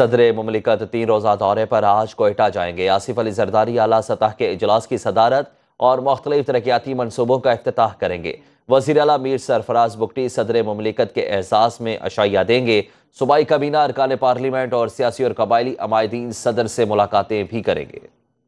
सदर ममलिकत तीन रोज़ा दौरे पर आज कोयटा जाएंगे आसिफ अली जरदारी अला सतह के अजलास की सदारत और मख्तलिफ तरक्याती मनसूबों का अफ्ताह करेंगे वजीर अला मीर सरफराज बुकटी सदर ममलिकत के एहसास में अशाइया देंगे सूबाई काबीना अरकान पार्लियामेंट और सियासी और कबायली अमायदीन सदर से मुलाकातें भी करेंगे